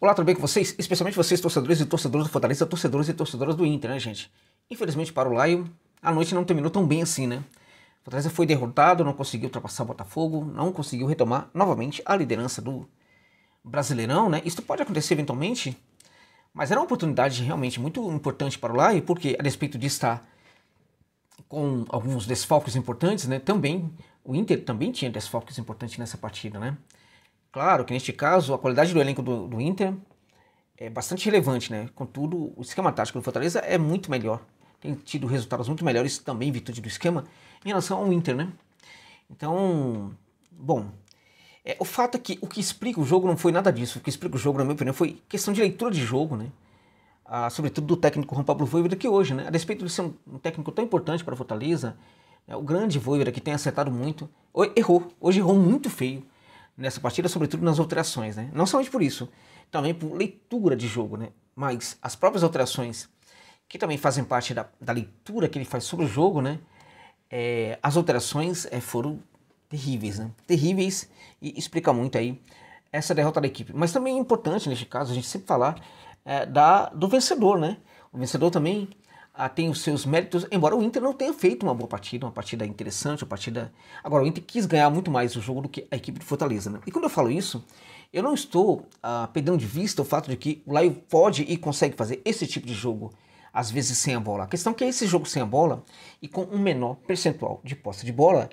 Olá, tudo bem com vocês? Especialmente vocês, torcedores e torcedoras do Fortaleza, torcedores e torcedoras do Inter, né, gente? Infelizmente para o Laio, a noite não terminou tão bem assim, né? O Fortaleza foi derrotado, não conseguiu ultrapassar o Botafogo, não conseguiu retomar novamente a liderança do Brasileirão, né? Isso pode acontecer eventualmente, mas era uma oportunidade realmente muito importante para o Laio, porque a despeito de estar com alguns desfalques importantes, né? Também o Inter também tinha desfalques importantes nessa partida, né? Claro que neste caso a qualidade do elenco do, do Inter é bastante relevante, né? Contudo, o esquema tático do Fortaleza é muito melhor. Tem tido resultados muito melhores também em virtude do esquema em relação ao Inter, né? Então, bom, é, o fato é que o que explica o jogo não foi nada disso. O que explica o jogo, na minha opinião, foi questão de leitura de jogo, né? Ah, sobretudo do técnico Juan Pablo Voivoda, que hoje, né? A despeito de ser um, um técnico tão importante para o Fortaleza, né? o grande Voivoda, que tem acertado muito, errou. Hoje errou muito feio nessa partida, sobretudo nas alterações, né? Não somente por isso, também por leitura de jogo, né? Mas as próprias alterações, que também fazem parte da, da leitura que ele faz sobre o jogo, né? É, as alterações é, foram terríveis, né? Terríveis e explica muito aí essa derrota da equipe. Mas também é importante, neste caso, a gente sempre falar é, da, do vencedor, né? O vencedor também ah, tem os seus méritos, embora o Inter não tenha feito uma boa partida, uma partida interessante, uma partida. Agora, o Inter quis ganhar muito mais o jogo do que a equipe de Fortaleza. Né? E quando eu falo isso, eu não estou ah, perdendo de vista o fato de que o Laio pode e consegue fazer esse tipo de jogo, às vezes sem a bola. A questão é que esse jogo sem a bola e com um menor percentual de posse de bola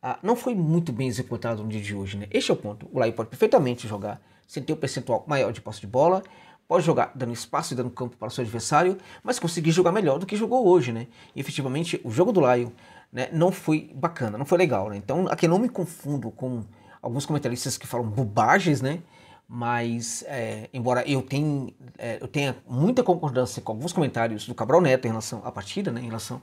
ah, não foi muito bem executado no dia de hoje. Né? Este é o ponto. O Laio pode perfeitamente jogar sem ter um percentual maior de posse de bola Pode jogar dando espaço e dando campo para o seu adversário, mas conseguir jogar melhor do que jogou hoje, né? E efetivamente o jogo do Lion né, não foi bacana, não foi legal, né? Então aqui não me confundo com alguns comentaristas que falam bobagens, né? Mas, é, embora eu tenha, é, eu tenha muita concordância com alguns comentários do Cabral Neto em relação à partida, né? Em relação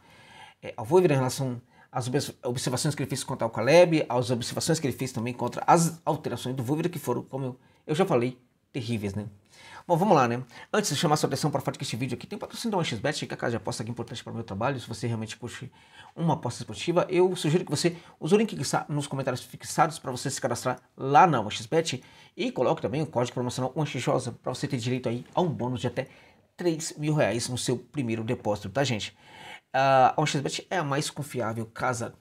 é, ao Voivoda, em relação às observações que ele fez contra o Caleb, as observações que ele fez também contra as alterações do Voivoda, que foram, como eu, eu já falei, terríveis, né? Bom, vamos lá, né? Antes de chamar sua atenção para o fato que este vídeo aqui tem patrocínio da 1xbet, que é a casa de aposta aqui importante para o meu trabalho. Se você realmente curte uma aposta esportiva, eu sugiro que você use o link que está nos comentários fixados para você se cadastrar lá na 1xbet e coloque também o código promocional 1xjosa para você ter direito aí a um bônus de até 3 mil reais no seu primeiro depósito, tá, gente? Ah, a 1xbet é a mais confiável casa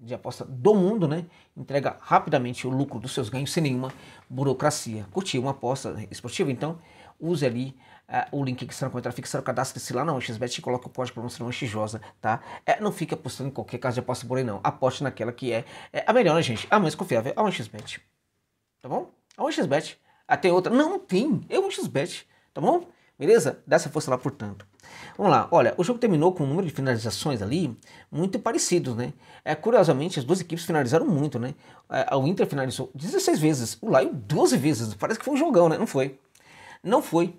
de aposta do mundo, né? Entrega rapidamente o lucro dos seus ganhos sem nenhuma burocracia. Curtiu uma aposta esportiva? Então, use ali uh, o link que está no comentário fixado, cadastro se lá na XBet e coloque o código para mostrar uma xijosa, tá? É, não fique apostando em qualquer casa de aposta por aí, não. Aposte naquela que é, é a melhor, né, gente? A mais confiável, é a 1 Tá bom? A 1xBet. Até ah, outra. Não tem. É 1xBet. Tá bom? Beleza? Dá essa força lá, portanto. Vamos lá, olha, o jogo terminou com um número de finalizações ali muito parecidos, né? É, curiosamente, as duas equipes finalizaram muito, né? É, o Inter finalizou 16 vezes, o Lyon 12 vezes. Parece que foi um jogão, né? Não foi. Não foi.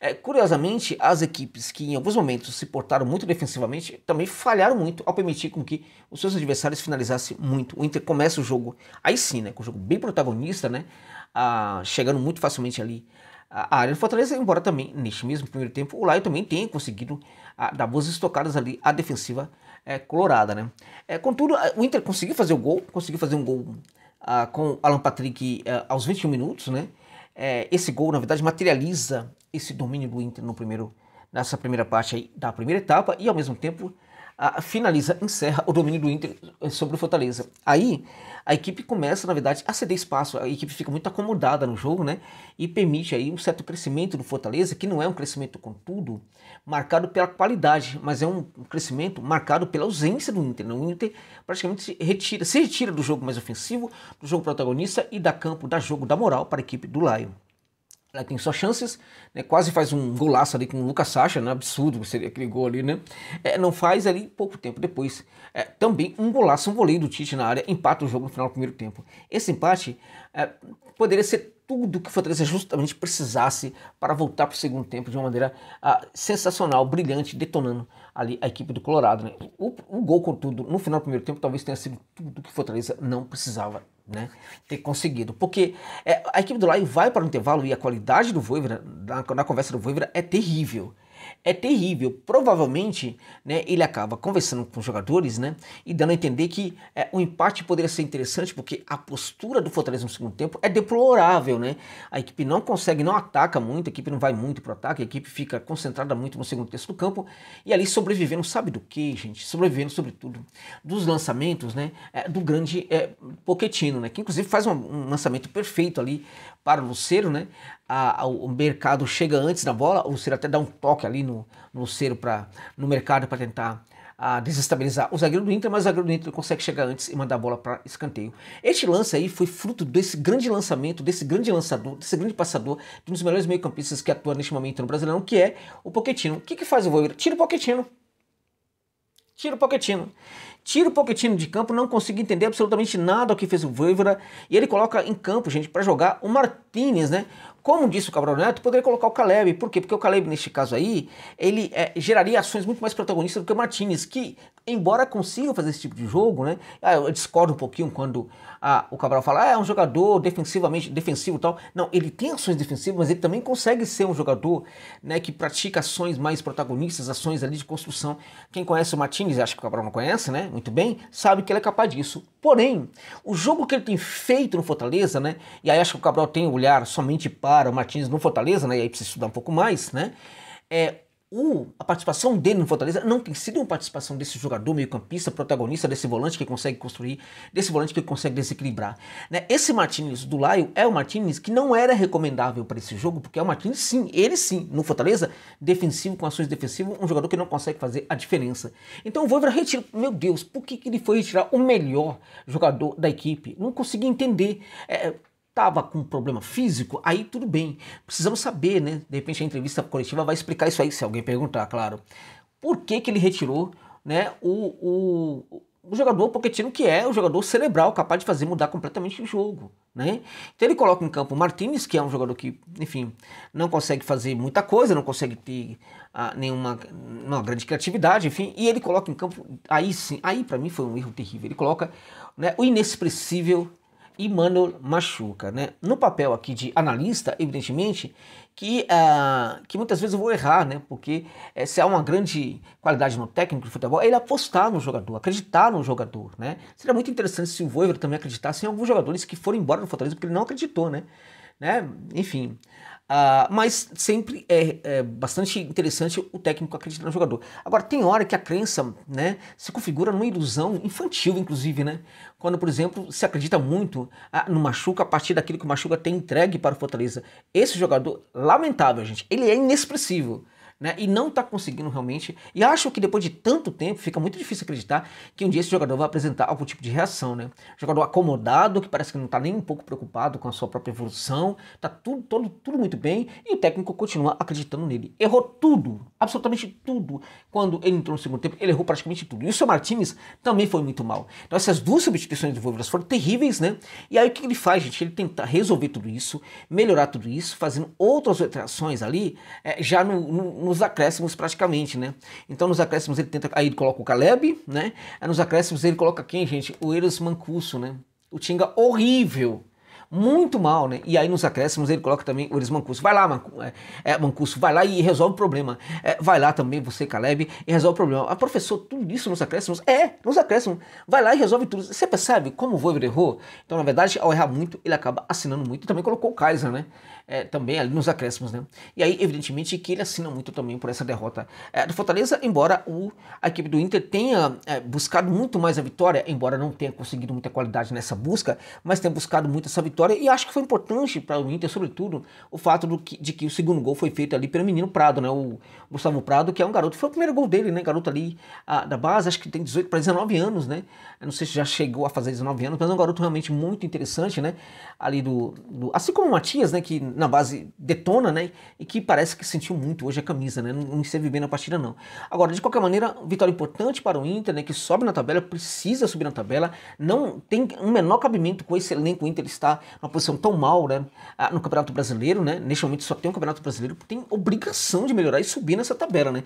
É, curiosamente, as equipes que em alguns momentos se portaram muito defensivamente também falharam muito ao permitir com que os seus adversários finalizassem muito. O Inter começa o jogo aí sim, né? Com o jogo bem protagonista, né? Ah, chegando muito facilmente ali a área do Fortaleza, embora também neste mesmo primeiro tempo o Laio também tenha conseguido a, dar boas estocadas ali à defensiva é, colorada, né? É, contudo, o Inter conseguiu fazer o gol, conseguiu fazer um gol a, com Alan Patrick a, é, aos 21 minutos, né? É, esse gol, na verdade, materializa esse domínio do Inter no primeiro, nessa primeira parte aí da primeira etapa e, ao mesmo tempo, finaliza, encerra o domínio do Inter eh, sobre o Fortaleza. Aí a equipe começa, na verdade, a ceder espaço, a equipe fica muito acomodada no jogo, né? E permite aí um certo crescimento do Fortaleza, que não é um crescimento, contudo, marcado pela qualidade, mas é um crescimento marcado pela ausência do Inter. Né? O Inter praticamente se retira, se retira do jogo mais ofensivo, do jogo protagonista e da campo, da jogo, da moral para a equipe do Lion. Ela tem só chances, né? quase faz um golaço ali com o Lucas Sacha, né? absurdo seria aquele gol ali, né? É, não faz ali pouco tempo depois. É, também um golaço, um voleio do Tite na área, empata o jogo no final do primeiro tempo. Esse empate é, poderia ser tudo que o Fortaleza justamente precisasse para voltar para o segundo tempo de uma maneira ah, sensacional, brilhante, detonando ali a equipe do Colorado. Né? O, o gol, contudo, no final do primeiro tempo talvez tenha sido tudo que o Fortaleza não precisava né, ter conseguido. Porque é, a equipe do Lai vai para o intervalo e a qualidade do Voivra, na, na conversa do Voivra, é terrível é terrível. Provavelmente, né, ele acaba conversando com os jogadores, né, e dando a entender que é, o empate poderia ser interessante, porque a postura do Fortaleza no segundo tempo é deplorável, né? A equipe não consegue, não ataca muito, a equipe não vai muito pro ataque, a equipe fica concentrada muito no segundo terço do campo e ali sobrevivendo, sabe do que, gente? Sobrevivendo, sobretudo, dos lançamentos, né, é, do grande é, Poquetino, né, que inclusive faz um, um lançamento perfeito ali para o Luceiro, né? A, a, o mercado chega antes da bola, o Luceiro até dá um toque ali no no, cero no mercado para tentar a ah, desestabilizar o zagueiro do Inter, mas o zagueiro do Inter consegue chegar antes e mandar a bola para escanteio. Este lance aí foi fruto desse grande lançamento, desse grande lançador, desse grande passador, de um dos melhores meio-campistas que atua neste momento no Brasileirão, que é o Poquetino. O que, que faz o Voivoda? Tira o Poquetino. Tira o Poquetino. Tira o Poquetino de campo, não consigo entender absolutamente nada o que fez o Voivoda, e ele coloca em campo, gente, para jogar o Martins Martínez, né? Como disse o Cabral Neto, poderia colocar o Caleb. Por quê? Porque o Caleb, neste caso aí, ele é, geraria ações muito mais protagonistas do que o Martinez, que, embora consiga fazer esse tipo de jogo, né? Ah, eu discordo um pouquinho quando a, ah, o Cabral fala, ah, é um jogador defensivamente, defensivo e tal. Não, ele tem ações defensivas, mas ele também consegue ser um jogador né, que pratica ações mais protagonistas, ações ali de construção. Quem conhece o Martinez, acho que o Cabral não conhece, né? Muito bem, sabe que ele é capaz disso. Porém, o jogo que ele tem feito no Fortaleza, né? E aí acho que o Cabral tem um olhar somente para o Martins no Fortaleza, né? E aí precisa estudar um pouco mais, né? É, o, a participação dele no Fortaleza não tem sido uma participação desse jogador meio-campista, protagonista, desse volante que consegue construir, desse volante que consegue desequilibrar. Né? Esse Martinez do Laio é o Martinez que não era recomendável para esse jogo, porque é o Martinez, sim, ele sim, no Fortaleza, defensivo, com ações defensivas, um jogador que não consegue fazer a diferença. Então o Voivoda retira, meu Deus, por que, que ele foi retirar o melhor jogador da equipe? Não consegui entender. É, estava com um problema físico, aí tudo bem. Precisamos saber, né? De repente a entrevista coletiva vai explicar isso aí, se alguém perguntar, claro. Por que, que ele retirou né, o, o, o jogador Pochettino, que é o jogador cerebral, capaz de fazer mudar completamente o jogo. Né? Então ele coloca em campo o Martinez, que é um jogador que, enfim, não consegue fazer muita coisa, não consegue ter ah, nenhuma grande criatividade, enfim, e ele coloca em campo, aí sim, aí para mim foi um erro terrível, ele coloca né, o inexpressível e Manuel Machuca. Né? No papel aqui de analista, evidentemente, que, uh, que muitas vezes eu vou errar, né? porque é, se há uma grande qualidade no técnico de futebol, é ele apostar no jogador, acreditar no jogador. Né? Seria muito interessante se o Voivoda também acreditasse em alguns jogadores que foram embora do Fortaleza porque ele não acreditou. né? né? Enfim. Uh, mas sempre é, é, bastante interessante o técnico acreditar no jogador. Agora, tem hora que a crença né, se configura numa ilusão infantil, inclusive, né? Quando, por exemplo, se acredita muito ah, no Machuca a partir daquilo que o Machuca tem entregue para o Fortaleza. Esse jogador, lamentável, gente, ele é inexpressivo né? E não está conseguindo realmente. E acho que depois de tanto tempo fica muito difícil acreditar que um dia esse jogador vai apresentar algum tipo de reação, né? Jogador acomodado, que parece que não está nem um pouco preocupado com a sua própria evolução, tá tudo, tudo muito bem, e o técnico continua acreditando nele. Errou tudo, absolutamente tudo. Quando ele entrou no segundo tempo, ele errou praticamente tudo. E o seu Martinez também foi muito mal. Então essas duas substituições do Wolverines foram terríveis, né? E aí o que ele faz, gente? Ele tenta resolver tudo isso, melhorar tudo isso, fazendo outras alterações ali, é, já no, no nos acréscimos praticamente, né? Então nos acréscimos ele tenta, aí ele coloca o Caleb, né? Aí nos acréscimos ele coloca quem, gente? O Eros Mancuso, né? O Tinga horrível, muito mal, né? E aí nos acréscimos ele coloca também o Elis Mancuso. Vai lá, Mancuso, é, é, Mancuso vai lá e resolve o problema. É, vai lá também você, Caleb, e resolve o problema. Ah, professor, tudo isso nos acréscimos? É, nos acréscimos. Vai lá e resolve tudo. Você percebe como o Vovô errou? Então, na verdade, ao errar muito, ele acaba assinando muito. E também colocou o Kaiser, né? é, também ali nos acréscimos, né? E aí, evidentemente, que ele assina muito também por essa derrota é, do Fortaleza, embora o, a equipe do Inter tenha é, buscado muito mais a vitória, embora não tenha conseguido muita qualidade nessa busca, mas tenha buscado muito essa vitória e acho que foi importante para o Inter, sobretudo, o fato que, de que o segundo gol foi feito ali pelo menino Prado, né? O Gustavo Prado, que é um garoto, foi o primeiro gol dele, né? Garoto ali a, da base, acho que tem 18 para 19 anos, né? Eu não sei se já chegou a fazer 19 anos, mas é um garoto realmente muito interessante, né? Ali do. do assim como o Matias, né? Que na base detona, né? E que parece que sentiu muito hoje a camisa, né? Não, não esteve bem na partida, não. Agora, de qualquer maneira, vitória importante para o Inter, né? Que sobe na tabela, precisa subir na tabela. Não tem um menor cabimento com esse elenco. O Inter está numa posição tão mal, né? No Campeonato Brasileiro, né? Neste momento só tem um Campeonato Brasileiro, tem obrigação de melhorar e subir nessa tabela, né?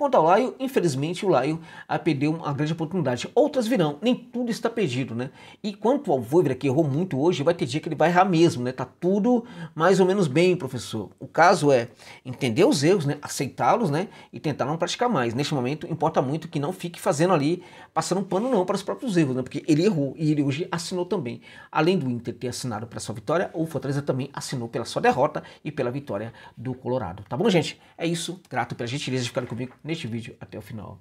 Quanto ao Laio, infelizmente o Laio ah, perdeu uma grande oportunidade. Outras virão, nem tudo está perdido, né? E quanto ao Voivra, que errou muito hoje, vai ter dia que ele vai errar mesmo, né? Tá tudo mais ou menos bem, professor. O caso é entender os erros, né? Aceitá-los, né? E tentar não praticar mais. Neste momento, importa muito que não fique fazendo ali, passando um pano não para os próprios erros, né? Porque ele errou e ele hoje assinou também. Além do Inter ter assinado pela sua vitória, o Fortaleza também assinou pela sua derrota e pela vitória do Colorado. Tá bom, gente? É isso. Grato pela gentileza de ficar comigo neste vídeo até o final.